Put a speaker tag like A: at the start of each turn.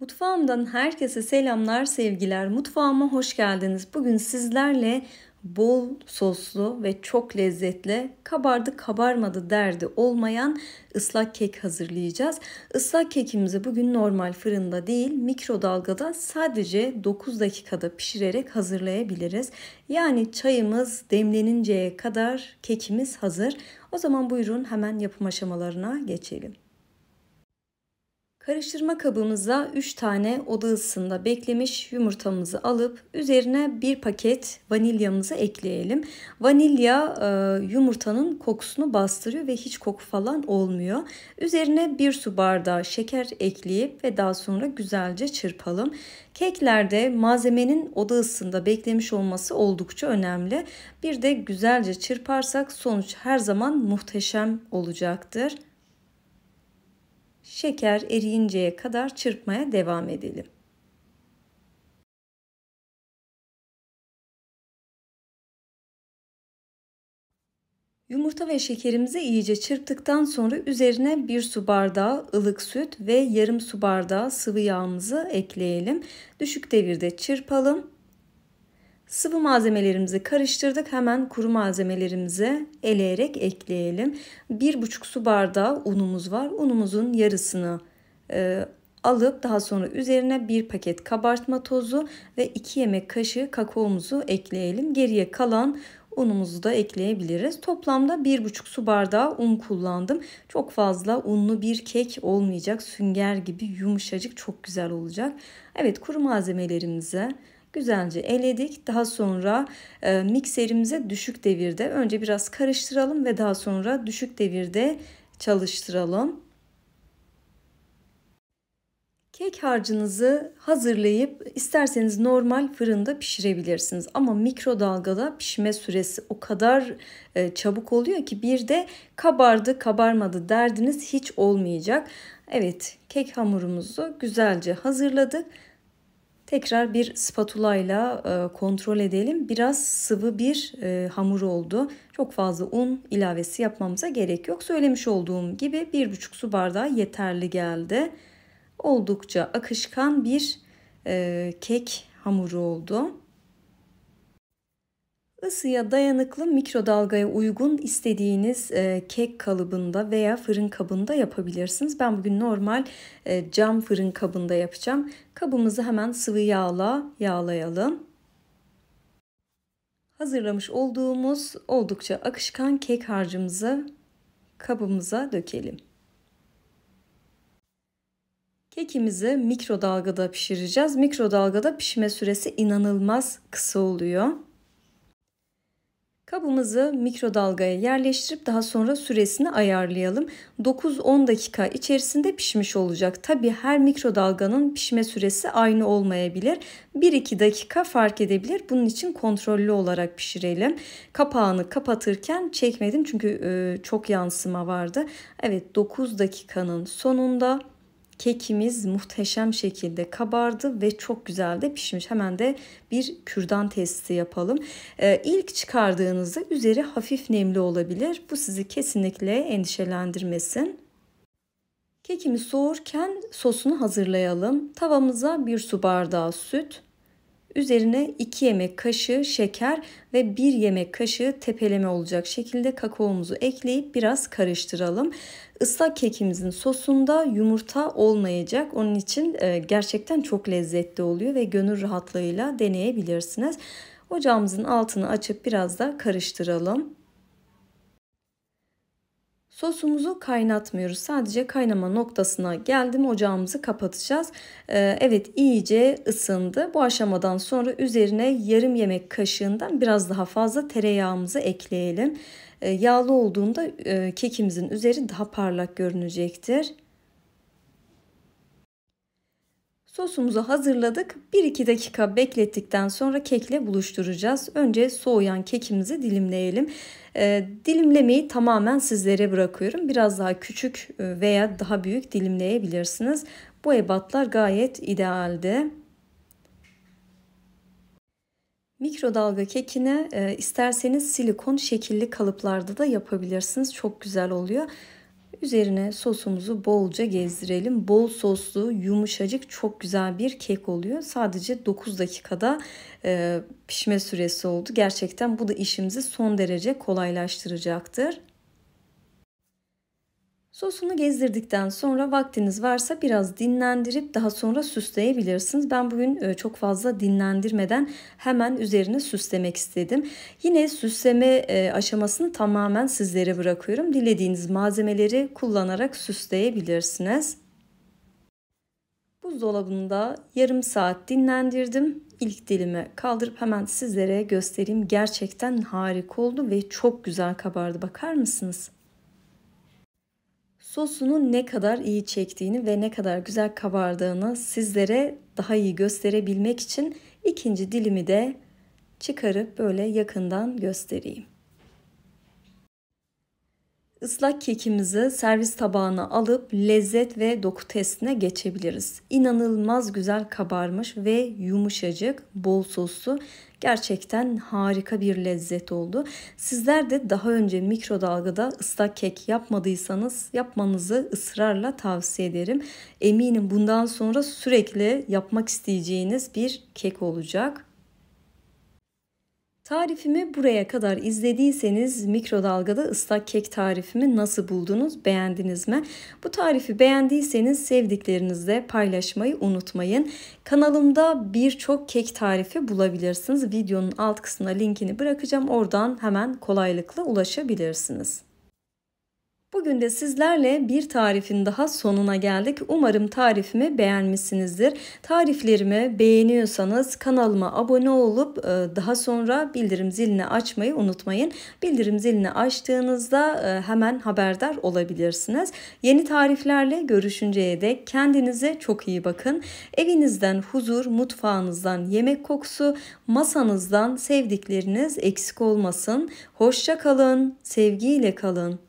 A: Mutfağımdan herkese selamlar, sevgiler. Mutfağıma hoş geldiniz. Bugün sizlerle bol soslu ve çok lezzetli kabardı kabarmadı derdi olmayan ıslak kek hazırlayacağız. Islak kekimizi bugün normal fırında değil mikrodalgada sadece 9 dakikada pişirerek hazırlayabiliriz. Yani çayımız demleninceye kadar kekimiz hazır. O zaman buyurun hemen yapım aşamalarına geçelim. Karıştırma kabımıza 3 tane oda ısısında beklemiş yumurtamızı alıp üzerine bir paket vanilyamızı ekleyelim. Vanilya e, yumurtanın kokusunu bastırıyor ve hiç koku falan olmuyor. Üzerine bir su bardağı şeker ekleyip ve daha sonra güzelce çırpalım. Keklerde malzemenin oda ısısında beklemiş olması oldukça önemli. Bir de güzelce çırparsak sonuç her zaman muhteşem olacaktır. Şeker eriyinceye kadar çırpmaya devam edelim. Yumurta ve şekerimizi iyice çırptıktan sonra üzerine bir su bardağı ılık süt ve yarım su bardağı sıvı yağımızı ekleyelim. Düşük devirde çırpalım Sıvı malzemelerimizi karıştırdık. Hemen kuru malzemelerimizi eleyerek ekleyelim. 1,5 su bardağı unumuz var. Unumuzun yarısını e, alıp daha sonra üzerine bir paket kabartma tozu ve 2 yemek kaşığı kakaomuzu ekleyelim. Geriye kalan unumuzu da ekleyebiliriz. Toplamda 1,5 su bardağı un kullandım. Çok fazla unlu bir kek olmayacak. Sünger gibi yumuşacık çok güzel olacak. Evet kuru malzemelerimizi. Güzelce eledik. Daha sonra e, mikserimize düşük devirde önce biraz karıştıralım ve daha sonra düşük devirde çalıştıralım. Kek harcınızı hazırlayıp isterseniz normal fırında pişirebilirsiniz. Ama mikrodalgada pişme süresi o kadar e, çabuk oluyor ki bir de kabardı kabarmadı derdiniz hiç olmayacak. Evet kek hamurumuzu güzelce hazırladık. Tekrar bir spatula ile kontrol edelim. Biraz sıvı bir e, hamur oldu. Çok fazla un ilavesi yapmamıza gerek yok. Söylemiş olduğum gibi 1,5 su bardağı yeterli geldi. Oldukça akışkan bir e, kek hamuru oldu. Isıya dayanıklı mikrodalgaya uygun istediğiniz e, kek kalıbında veya fırın kabında yapabilirsiniz. Ben bugün normal e, cam fırın kabında yapacağım. Kabımızı hemen sıvı yağla yağlayalım. Hazırlamış olduğumuz oldukça akışkan kek harcımızı kabımıza dökelim. Kekimizi mikrodalgada pişireceğiz. Mikrodalgada pişme süresi inanılmaz kısa oluyor. Kabımızı mikrodalgaya yerleştirip daha sonra süresini ayarlayalım. 9-10 dakika içerisinde pişmiş olacak. Tabi her mikrodalganın pişme süresi aynı olmayabilir. 1-2 dakika fark edebilir. Bunun için kontrollü olarak pişirelim. Kapağını kapatırken çekmedim çünkü çok yansıma vardı. Evet 9 dakikanın sonunda Kekimiz muhteşem şekilde kabardı ve çok güzel de pişmiş. Hemen de bir kürdan testi yapalım. Ee, ilk çıkardığınızda üzeri hafif nemli olabilir. Bu sizi kesinlikle endişelendirmesin. Kekimi soğurken sosunu hazırlayalım. Tavamıza bir su bardağı süt, Üzerine 2 yemek kaşığı şeker ve 1 yemek kaşığı tepeleme olacak şekilde kakaomuzu ekleyip biraz karıştıralım. Islak kekimizin sosunda yumurta olmayacak. Onun için e, gerçekten çok lezzetli oluyor ve gönül rahatlığıyla deneyebilirsiniz. Ocağımızın altını açıp biraz da karıştıralım. Sosumuzu kaynatmıyoruz. Sadece kaynama noktasına geldim ocağımızı kapatacağız. Ee, evet iyice ısındı. Bu aşamadan sonra üzerine yarım yemek kaşığından biraz daha fazla tereyağımızı ekleyelim. Ee, yağlı olduğunda e, kekimizin üzeri daha parlak görünecektir. Sosumuzu hazırladık. 1-2 dakika beklettikten sonra kekle buluşturacağız. Önce soğuyan kekimizi dilimleyelim. E, dilimlemeyi tamamen sizlere bırakıyorum. Biraz daha küçük e, veya daha büyük dilimleyebilirsiniz. Bu ebatlar gayet idealdi. Mikrodalga kekine e, isterseniz silikon şekilli kalıplarda da yapabilirsiniz. Çok güzel oluyor. Üzerine sosumuzu bolca gezdirelim. Bol soslu, yumuşacık, çok güzel bir kek oluyor. Sadece 9 dakikada e, pişme süresi oldu. Gerçekten bu da işimizi son derece kolaylaştıracaktır. Sosunu gezdirdikten sonra vaktiniz varsa biraz dinlendirip daha sonra süsleyebilirsiniz. Ben bugün e, çok fazla dinlendirmeden hemen üzerine süslemek istedim. Yine süsleme e, aşamasını tamamen sizlere bırakıyorum. Dilediğiniz malzemeleri kullanarak süsleyebilirsiniz. Buzdolabında yarım saat dinlendirdim. İlk dilimi kaldırıp hemen sizlere göstereyim. Gerçekten harika oldu ve çok güzel kabardı. Bakar mısınız? sosunu ne kadar iyi çektiğini ve ne kadar güzel kabardığını sizlere daha iyi gösterebilmek için ikinci dilimi de çıkarıp böyle yakından göstereyim. Islak kekimizi servis tabağına alıp lezzet ve doku testine geçebiliriz. İnanılmaz güzel kabarmış ve yumuşacık, bol soslu. Gerçekten harika bir lezzet oldu. Sizler de daha önce mikrodalgada ıslak kek yapmadıysanız yapmanızı ısrarla tavsiye ederim. Eminim bundan sonra sürekli yapmak isteyeceğiniz bir kek olacak. Tarifimi buraya kadar izlediyseniz mikrodalgada ıslak kek tarifimi nasıl buldunuz, beğendiniz mi? Bu tarifi beğendiyseniz sevdiklerinizle paylaşmayı unutmayın. Kanalımda birçok kek tarifi bulabilirsiniz. Videonun alt kısmına linkini bırakacağım. Oradan hemen kolaylıkla ulaşabilirsiniz. Bugün de sizlerle bir tarifin daha sonuna geldik. Umarım tarifimi beğenmişsinizdir. Tariflerimi beğeniyorsanız kanalıma abone olup e, daha sonra bildirim zilini açmayı unutmayın. Bildirim zilini açtığınızda e, hemen haberdar olabilirsiniz. Yeni tariflerle görüşünceye dek kendinize çok iyi bakın. Evinizden huzur, mutfağınızdan yemek kokusu, masanızdan sevdikleriniz eksik olmasın. Hoşça kalın, sevgiyle kalın.